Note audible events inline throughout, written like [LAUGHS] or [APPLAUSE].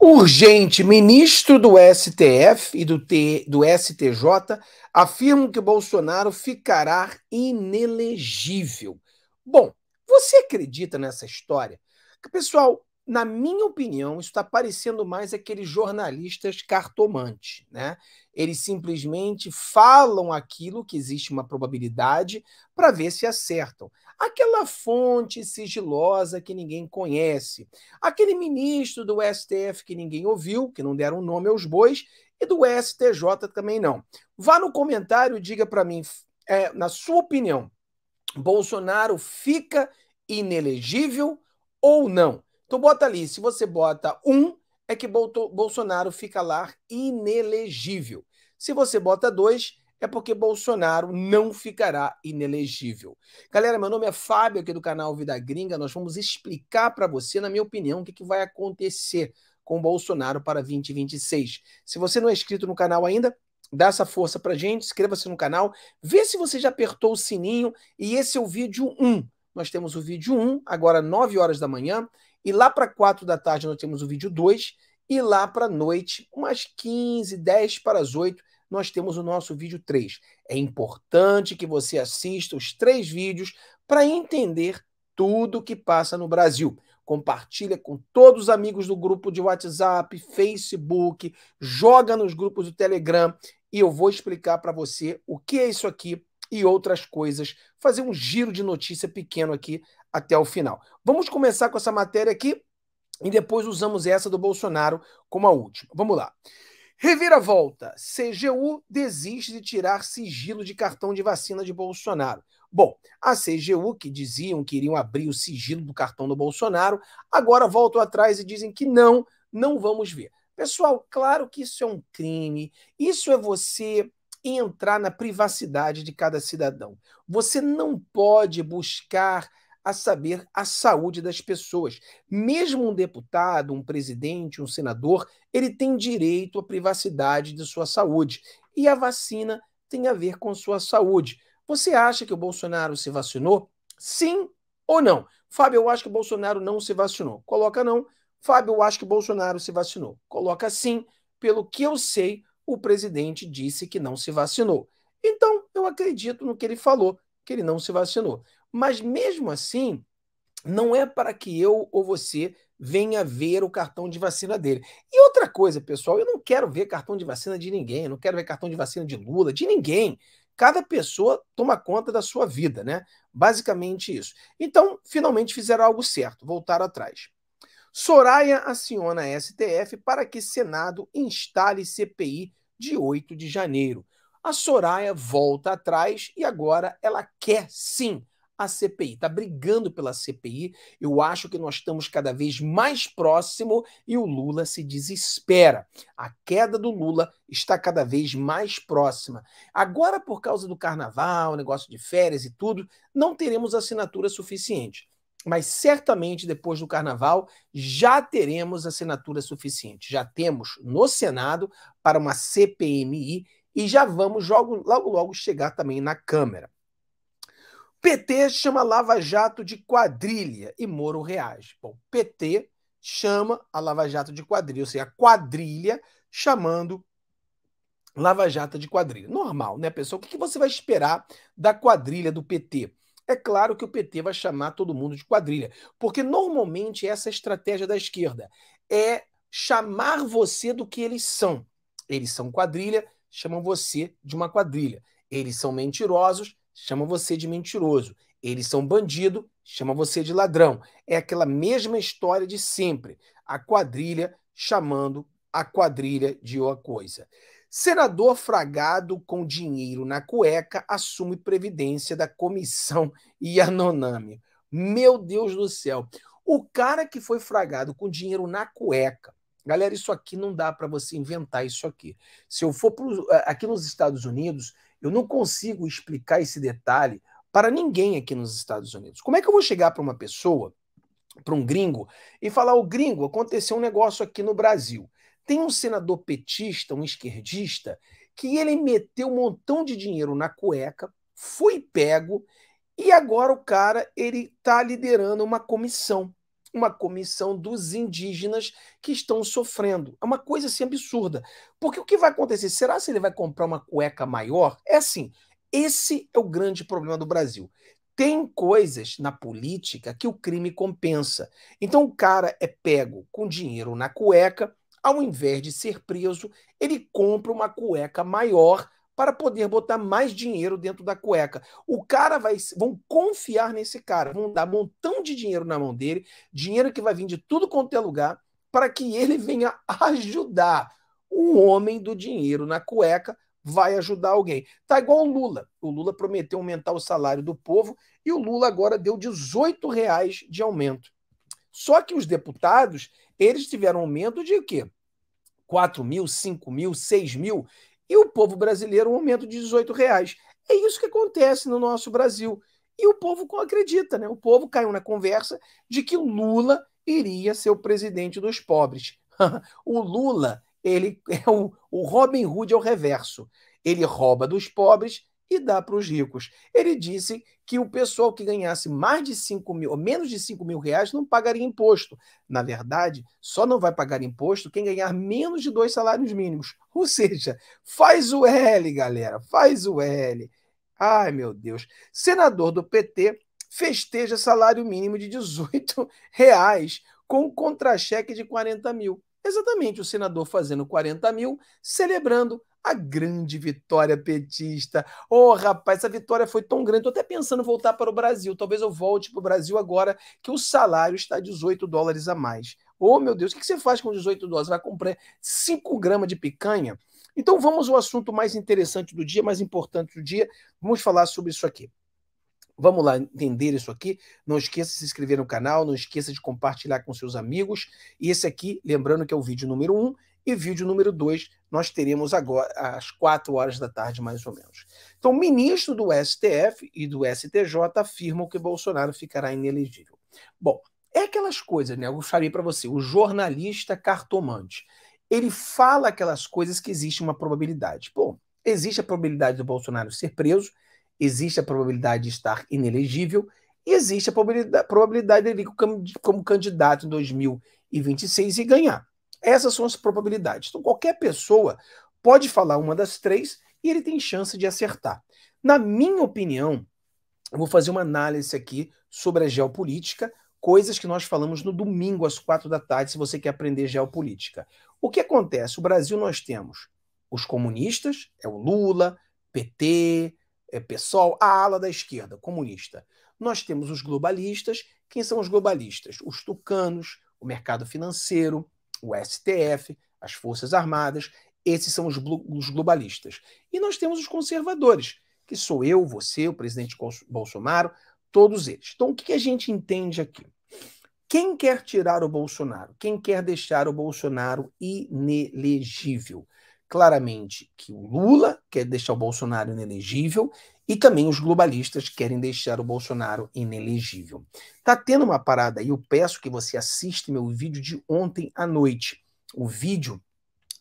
Urgente, ministro do STF e do, T, do STJ afirmam que Bolsonaro ficará inelegível. Bom, você acredita nessa história? Pessoal, na minha opinião, isso está parecendo mais aqueles jornalistas cartomantes, né? Eles simplesmente falam aquilo que existe uma probabilidade para ver se acertam. Aquela fonte sigilosa que ninguém conhece, aquele ministro do STF que ninguém ouviu, que não deram nome aos bois, e do STJ também não. Vá no comentário, diga para mim, é, na sua opinião, Bolsonaro fica inelegível ou não? Então bota ali, se você bota um, é que Bolsonaro fica lá inelegível. Se você bota dois, é porque Bolsonaro não ficará inelegível. Galera, meu nome é Fábio, aqui do canal Vida Gringa. Nós vamos explicar para você, na minha opinião, o que, que vai acontecer com Bolsonaro para 2026. Se você não é inscrito no canal ainda, dá essa força para gente, inscreva-se no canal, vê se você já apertou o sininho. E esse é o vídeo 1. Nós temos o vídeo 1, agora 9 horas da manhã, e lá para 4 da tarde nós temos o vídeo 2. E lá para a noite, umas 15, 10 para as 8, nós temos o nosso vídeo 3. É importante que você assista os três vídeos para entender tudo o que passa no Brasil. Compartilha com todos os amigos do grupo de WhatsApp, Facebook, joga nos grupos do Telegram e eu vou explicar para você o que é isso aqui e outras coisas. Fazer um giro de notícia pequeno aqui até o final. Vamos começar com essa matéria aqui e depois usamos essa do Bolsonaro como a última. Vamos lá. Reviravolta. CGU desiste de tirar sigilo de cartão de vacina de Bolsonaro. Bom, a CGU, que diziam que iriam abrir o sigilo do cartão do Bolsonaro, agora voltam atrás e dizem que não, não vamos ver. Pessoal, claro que isso é um crime. Isso é você e entrar na privacidade de cada cidadão. Você não pode buscar a saber a saúde das pessoas. Mesmo um deputado, um presidente, um senador, ele tem direito à privacidade de sua saúde. E a vacina tem a ver com sua saúde. Você acha que o Bolsonaro se vacinou? Sim ou não? Fábio, eu acho que o Bolsonaro não se vacinou. Coloca não. Fábio, eu acho que o Bolsonaro se vacinou. Coloca sim. Pelo que eu sei, o presidente disse que não se vacinou. Então, eu acredito no que ele falou, que ele não se vacinou. Mas mesmo assim, não é para que eu ou você venha ver o cartão de vacina dele. E outra coisa, pessoal, eu não quero ver cartão de vacina de ninguém, eu não quero ver cartão de vacina de Lula, de ninguém. Cada pessoa toma conta da sua vida, né? Basicamente isso. Então, finalmente fizeram algo certo, voltaram atrás. Soraya aciona a STF para que Senado instale CPI de 8 de janeiro. A Soraya volta atrás e agora ela quer sim a CPI, está brigando pela CPI. Eu acho que nós estamos cada vez mais próximo e o Lula se desespera. A queda do Lula está cada vez mais próxima. Agora, por causa do carnaval, negócio de férias e tudo, não teremos assinatura suficiente mas certamente depois do carnaval já teremos assinatura suficiente. Já temos no Senado para uma CPMI e já vamos logo logo, logo chegar também na Câmara. PT chama Lava Jato de quadrilha e Moro reage. Bom, PT chama a Lava Jato de quadrilha, ou seja, a quadrilha chamando Lava Jato de quadrilha. Normal, né, pessoal? O que você vai esperar da quadrilha do PT? É claro que o PT vai chamar todo mundo de quadrilha, porque normalmente essa é a estratégia da esquerda é chamar você do que eles são. Eles são quadrilha, chamam você de uma quadrilha. Eles são mentirosos, chamam você de mentiroso. Eles são bandido, chamam você de ladrão. É aquela mesma história de sempre. A quadrilha chamando a quadrilha de uma coisa. Senador fragado com dinheiro na cueca assume previdência da comissão Yanomami. [LAUGHS] Meu Deus do céu. O cara que foi fragado com dinheiro na cueca. Galera, isso aqui não dá para você inventar isso aqui. Se eu for pro, eh, aqui nos Estados Unidos, eu não consigo explicar esse detalhe para ninguém aqui nos Estados Unidos. Como é que eu vou chegar para uma pessoa, para um gringo, e falar: o gringo, aconteceu um negócio aqui no Brasil. Tem um senador petista, um esquerdista, que ele meteu um montão de dinheiro na cueca, foi pego, e agora o cara ele está liderando uma comissão, uma comissão dos indígenas que estão sofrendo. É uma coisa assim absurda. Porque o que vai acontecer? Será se ele vai comprar uma cueca maior? É assim, esse é o grande problema do Brasil. Tem coisas na política que o crime compensa. Então o cara é pego com dinheiro na cueca, ao invés de ser preso, ele compra uma cueca maior para poder botar mais dinheiro dentro da cueca. O cara vai, vão confiar nesse cara, vão dar um montão de dinheiro na mão dele, dinheiro que vai vir de tudo quanto é lugar, para que ele [LAUGHS] venha ajudar. O homem do dinheiro na cueca vai ajudar alguém. Tá igual o Lula. O Lula prometeu aumentar o salário do povo e o Lula agora deu 18 reais de aumento. Só que os deputados, eles tiveram aumento de quê? 4 mil, 5 mil, 6 mil. E o povo brasileiro, um aumento de 18 reais. É isso que acontece no nosso Brasil. E o povo acredita, né? O povo caiu na conversa de que o Lula iria ser o presidente dos pobres. [LAUGHS] o Lula, ele é o, o Robin Hood ao é reverso. Ele rouba dos pobres e dá para os ricos. Ele disse que o pessoal que ganhasse mais de 5 mil, ou menos de 5 mil reais, não pagaria imposto. Na verdade, só não vai pagar imposto quem ganhar menos de dois salários mínimos. [LAUGHS] Ou seja, faz o L, galera, faz o L. Ai, meu Deus. Senador do PT festeja salário mínimo de 18 [LAUGHS] reais com contra-cheque de 40 mil. Exatamente, o senador fazendo 40 mil, celebrando a grande vitória petista. Ô, oh, rapaz, essa vitória foi tão grande. Tô até pensando em voltar para o Brasil. Talvez eu volte para o Brasil agora que o salário está 18 dólares a mais. Ô, oh, meu Deus, o que você faz com 18 dólares? Vai comprar 5 gramas de picanha? Então vamos ao assunto mais interessante do dia, mais importante do dia. Vamos falar sobre isso aqui. Vamos lá entender isso aqui. Não esqueça de se inscrever no canal, não esqueça de compartilhar com seus amigos. E esse aqui, lembrando que é o vídeo número 1, um, e vídeo número 2, nós teremos agora às 4 horas da tarde, mais ou menos. Então, o ministro do STF e do STJ afirmam que Bolsonaro ficará inelegível. Bom, é aquelas coisas, né? Eu falei para você, o jornalista cartomante. Ele fala aquelas coisas que existe uma probabilidade. Bom, existe a probabilidade do Bolsonaro ser preso, existe a probabilidade de estar inelegível, e existe a probabilidade, probabilidade dele como, como candidato em 2026 e ganhar. Essas são as probabilidades. Então, qualquer pessoa pode falar uma das três e ele tem chance de acertar. Na minha opinião, eu vou fazer uma análise aqui sobre a geopolítica, coisas que nós falamos no domingo às quatro da tarde, se você quer aprender geopolítica. O que acontece? O Brasil nós temos os comunistas, é o Lula, PT, é PSOL, a ala da esquerda comunista. Nós temos os globalistas. Quem são os globalistas? Os tucanos, o mercado financeiro, o STF, as Forças Armadas, esses são os, os globalistas. E nós temos os conservadores, que sou eu, você, o presidente Bolsonaro, todos eles. Então, o que a gente entende aqui? Quem quer tirar o Bolsonaro? Quem quer deixar o Bolsonaro inelegível? Claramente que o Lula quer deixar o Bolsonaro inelegível e também os globalistas querem deixar o Bolsonaro inelegível. Tá tendo uma parada aí, eu peço que você assista meu vídeo de ontem à noite. O vídeo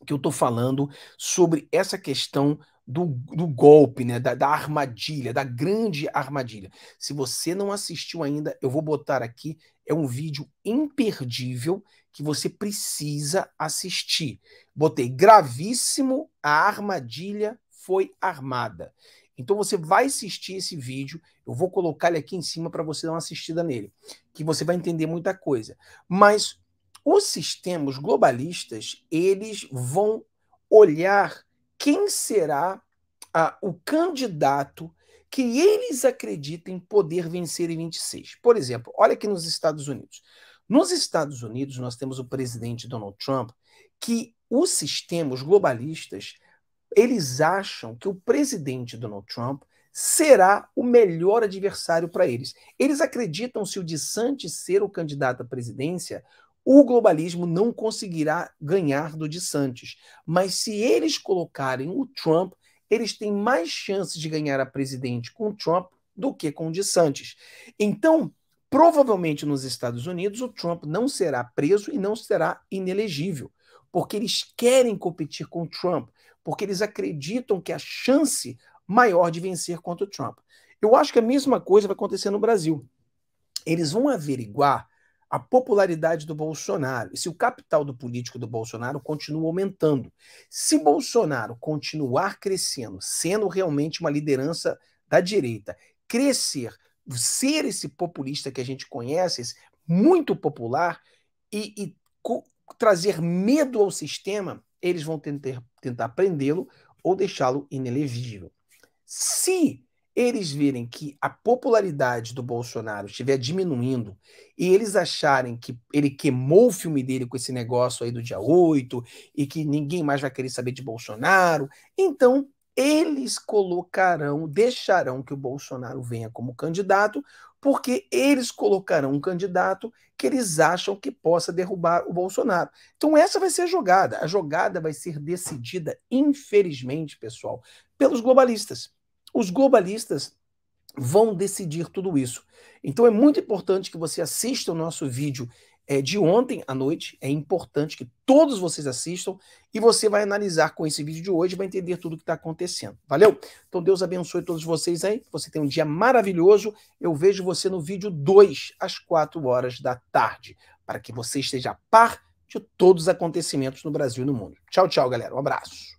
que eu tô falando sobre essa questão do, do, golpe, né? Da, da, armadilha, da grande armadilha. Se você não assistiu ainda, eu vou botar aqui. É um vídeo imperdível que você precisa assistir. Botei gravíssimo, a armadilha foi armada. Então você vai assistir esse vídeo, eu vou colocar ele aqui em cima para você dar uma assistida nele, que você vai entender muita coisa. Mas os sistemas globalistas, eles vão olhar quem será o candidato que eles acreditem poder vencer em 26. Por exemplo, olha aqui nos Estados Unidos. Nos Estados Unidos, nós temos o presidente Donald Trump, que os sistemas globalistas eles acham que o presidente Donald Trump será o melhor adversário para eles. Eles acreditam se o DeSantis ser o candidato à presidência, o globalismo não conseguirá ganhar do DeSantis. Mas se eles colocarem o Trump, eles têm mais chances de ganhar a presidente com o Trump do que com o DeSantis. Então, provavelmente nos Estados Unidos, o Trump não será preso e não será inelegível, porque eles querem competir com o Trump porque eles acreditam que a chance maior de vencer contra o Trump. Eu acho que a mesma coisa vai acontecer no Brasil. Eles vão averiguar a popularidade do Bolsonaro e se o capital do político do Bolsonaro continua aumentando. Se Bolsonaro continuar crescendo, sendo realmente uma liderança da direita, crescer, ser esse populista que a gente conhece, muito popular e, e trazer medo ao sistema, eles vão tentar, tentar prendê-lo ou deixá-lo inelegível. Se eles virem que a popularidade do Bolsonaro estiver diminuindo e eles acharem que ele queimou o filme dele com esse negócio aí do dia 8 e que ninguém mais vai querer saber de Bolsonaro, então eles colocarão, deixarão que o Bolsonaro venha como candidato, porque eles colocarão um candidato que eles acham que possa derrubar o Bolsonaro. Então, essa vai ser a jogada. A jogada vai ser decidida, infelizmente, pessoal, pelos globalistas. Os globalistas vão decidir tudo isso. Então, é muito importante que você assista o nosso vídeo é, de ontem à noite. É importante que todos vocês assistam e você vai analisar com esse vídeo de hoje, vai entender tudo o que está acontecendo. Valeu? Então Deus abençoe todos vocês aí. Você tem um dia maravilhoso. Eu vejo você no vídeo 2, às 4 horas da tarde, para que você esteja a par de todos os acontecimentos no Brasil e no mundo. Tchau, tchau, galera. Um abraço.